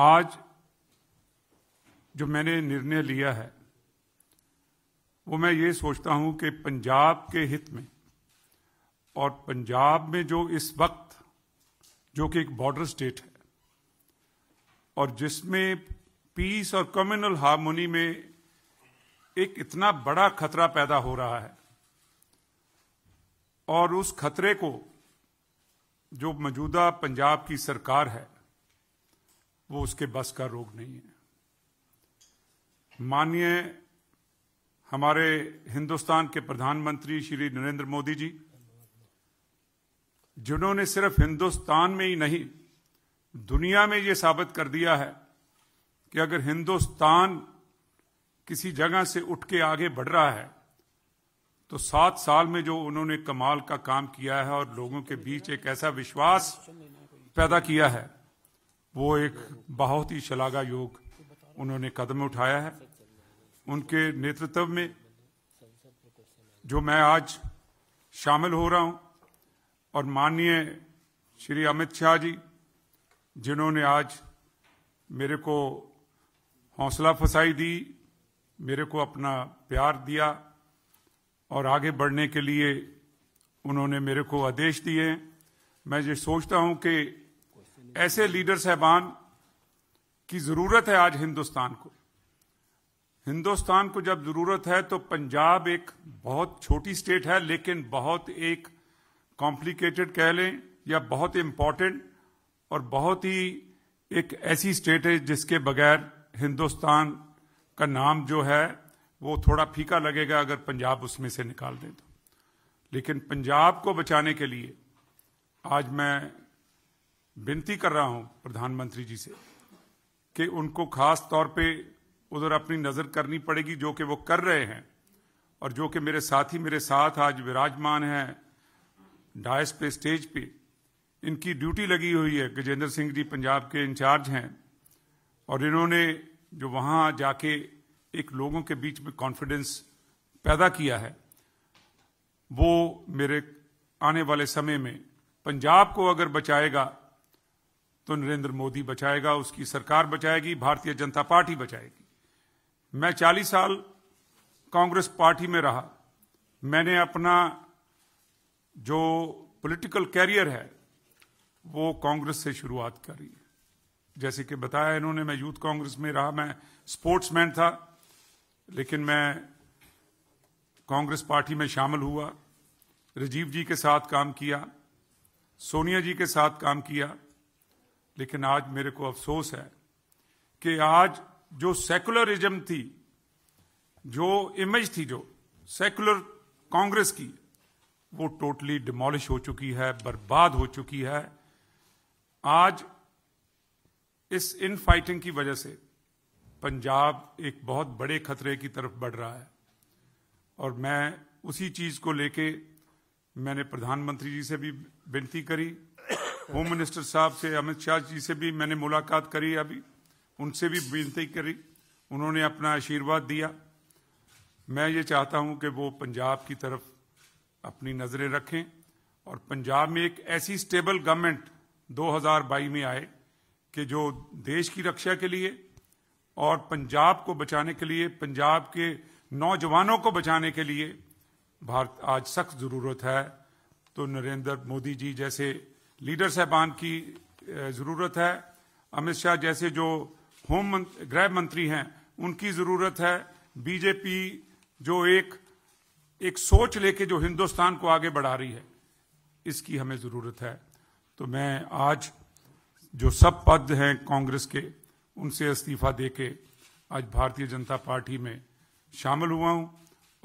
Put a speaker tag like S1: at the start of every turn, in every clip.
S1: आज जो मैंने निर्णय लिया है वो मैं ये सोचता हूं कि पंजाब के हित में और पंजाब में जो इस वक्त जो कि एक बॉर्डर स्टेट है और जिसमें पीस और कम्युनल हार्मोनी में एक इतना बड़ा खतरा पैदा हो रहा है और उस खतरे को जो मौजूदा पंजाब की सरकार है वो उसके बस का रोग नहीं है माननीय हमारे हिंदुस्तान के प्रधानमंत्री श्री नरेंद्र मोदी जी जिन्होंने सिर्फ हिंदुस्तान में ही नहीं दुनिया में ये साबित कर दिया है कि अगर हिंदुस्तान किसी जगह से उठ के आगे बढ़ रहा है तो सात साल में जो उन्होंने कमाल का काम किया है और लोगों के बीच एक ऐसा विश्वास पैदा किया है वो एक बहुत ही शलाघा योग उन्होंने कदम उठाया है उनके नेतृत्व में जो मैं आज शामिल हो रहा हूं और माननीय श्री अमित शाह जी जिन्होंने आज मेरे को हौसला फसाई दी मेरे को अपना प्यार दिया और आगे बढ़ने के लिए उन्होंने मेरे को आदेश दिए मैं ये सोचता हूं कि ऐसे लीडर साहबान की जरूरत है आज हिंदुस्तान को हिंदुस्तान को जब जरूरत है तो पंजाब एक बहुत छोटी स्टेट है लेकिन बहुत एक कॉम्प्लिकेटेड कह लें या बहुत इम्पॉर्टेंट और बहुत ही एक ऐसी स्टेट है जिसके बगैर हिंदुस्तान का नाम जो है वो थोड़ा फीका लगेगा अगर पंजाब उसमें से निकाल दें तो लेकिन पंजाब को बचाने के लिए आज मैं विनती कर रहा हूं प्रधानमंत्री जी से कि उनको खास तौर पे उधर अपनी नजर करनी पड़ेगी जो कि वो कर रहे हैं और जो कि मेरे साथी मेरे साथ आज विराजमान हैं डायस पे स्टेज पे इनकी ड्यूटी लगी हुई है गजेंद्र सिंह जी पंजाब के इंचार्ज हैं और इन्होंने जो वहां जाके एक लोगों के बीच में कॉन्फिडेंस पैदा किया है वो मेरे आने वाले समय में पंजाब को अगर बचाएगा तो नरेंद्र मोदी बचाएगा उसकी सरकार बचाएगी भारतीय जनता पार्टी बचाएगी मैं 40 साल कांग्रेस पार्टी में रहा मैंने अपना जो पॉलिटिकल कैरियर है वो कांग्रेस से शुरुआत करी जैसे कि बताया इन्होंने मैं यूथ कांग्रेस में रहा मैं स्पोर्ट्समैन था लेकिन मैं कांग्रेस पार्टी में शामिल हुआ राजीव जी के साथ काम किया सोनिया जी के साथ काम किया लेकिन आज मेरे को अफसोस है कि आज जो सेकुलरिज्म थी जो इमेज थी जो सेकुलर कांग्रेस की वो टोटली डिमोलिश हो चुकी है बर्बाद हो चुकी है आज इस इन फाइटिंग की वजह से पंजाब एक बहुत बड़े खतरे की तरफ बढ़ रहा है और मैं उसी चीज को लेके मैंने प्रधानमंत्री जी से भी विनती करी होम मिनिस्टर साहब से अमित शाह जी से भी मैंने मुलाकात करी अभी उनसे भी विनती करी उन्होंने अपना आशीर्वाद दिया मैं ये चाहता हूं कि वो पंजाब की तरफ अपनी नज़रें रखें और पंजाब में एक ऐसी स्टेबल गवर्नमेंट 2022 में आए कि जो देश की रक्षा के लिए और पंजाब को बचाने के लिए पंजाब के नौजवानों को बचाने के लिए भारत आज सख्त ज़रूरत है तो नरेंद्र मोदी जी जैसे लीडर साहबान की ज़रूरत है अमित शाह जैसे जो होम गृह मंत्री हैं उनकी ज़रूरत है बीजेपी जो एक एक सोच लेके जो हिंदुस्तान को आगे बढ़ा रही है इसकी हमें ज़रूरत है तो मैं आज जो सब पद हैं कांग्रेस के उनसे इस्तीफा दे के आज भारतीय जनता पार्टी में शामिल हुआ हूं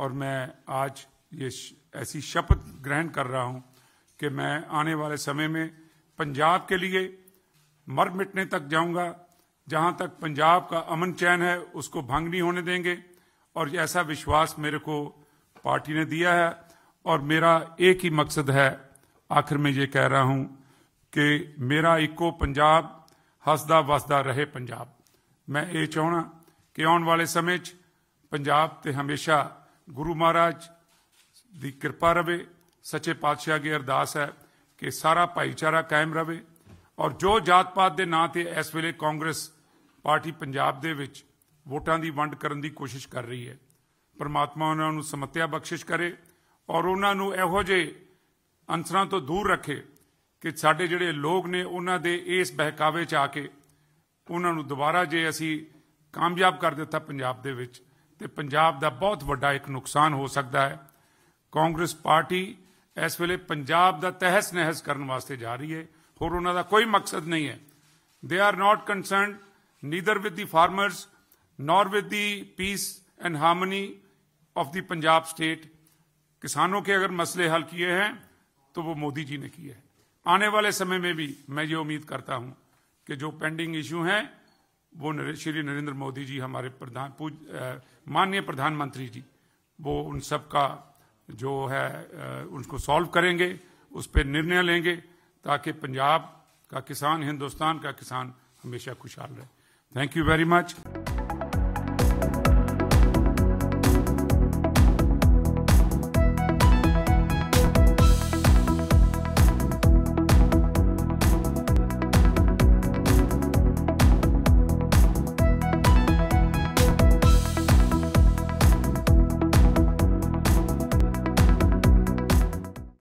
S1: और मैं आज ये ऐसी शपथ ग्रहण कर रहा हूं कि मैं आने वाले समय में पंजाब के लिए मर मिटने तक जाऊंगा जहां तक पंजाब का अमन चैन है उसको भंग नहीं होने देंगे और ऐसा विश्वास मेरे को पार्टी ने दिया है और मेरा एक ही मकसद है आखिर में ये कह रहा हूं कि मेरा इको पंजाब हसदा वसदा रहे पंजाब मैं ये चाहना कि आने वाले समय च पंजाब ते हमेशा गुरु महाराज की कृपा ਰਵੇ ਸੱਚੇ ਪਾਤਸ਼ਾਹ ਅਗੇ ਅਰਦਾਸ ਹੈ ਕਿ ਸਾਰਾ ਭਾਈਚਾਰਾ ਕਾਇਮ ਰਵੇ ਔਰ ਜੋ ਜਾਤ ਪਾਤ ਦੇ ਨਾਂ ਤੇ ਇਸ ਵੇਲੇ ਕਾਂਗਰਸ ਪਾਰਟੀ ਪੰਜਾਬ ਦੇ ਵਿੱਚ ਵੋਟਾਂ ਦੀ ਵੰਡ ਕਰਨ ਦੀ ਕੋਸ਼ਿਸ਼ ਕਰ ਰਹੀ ਹੈ ਪਰਮਾਤਮਾ ਉਹਨਾਂ ਨੂੰ ਸਮਤਿਆ ਬਖਸ਼ਿਸ਼ ਕਰੇ ਔਰ ਉਹਨਾਂ ਨੂੰ ਇਹੋ ਜੇ ਅੰਸਰਾਂ ਤੋਂ ਦੂਰ ਰੱਖੇ ਕਿ ਸਾਡੇ ਜਿਹੜੇ ਲੋਕ ਨੇ ਉਹਨਾਂ ਦੇ ਇਸ ਬਹਿਕਾਵੇ 'ਚ ਆ ਕੇ ਉਹਨਾਂ ਨੂੰ ਦੁਬਾਰਾ ਜੇ ਅਸੀਂ ਕਾਮਯਾਬ ਕਰ ਦਿੱਤਾ ਪੰਜਾਬ ਦੇ ਵਿੱਚ ਤੇ ਪੰਜਾਬ ਦਾ ਬਹੁਤ ਵੱਡਾ ਇੱਕ ਨੁਕਸਾਨ ਹੋ ਸਕਦਾ ਹੈ ਕਾਂਗਰਸ ਪਾਰਟੀ इस वे पंजाब का तहस नहस करने वास्ते जा रही है होर उन्हों का कोई मकसद नहीं है they are not concern neither with the farmers nor with the peace and harmony of the Punjab state किसानों के अगर मसले हल किए हैं तो वो मोदी जी ने किए हैं आने वाले समय में भी मैं ये उम्मीद करता हूं कि जो पेंडिंग इशू हैं वो श्री नरेंद्र मोदी जी हमारे प्रधान माननीय प्रधानमंत्री जी वो उन सब का जो है उनको सॉल्व करेंगे उस पर निर्णय लेंगे ताकि पंजाब का किसान हिंदुस्तान का किसान हमेशा खुशहाल रहे थैंक यू वेरी मच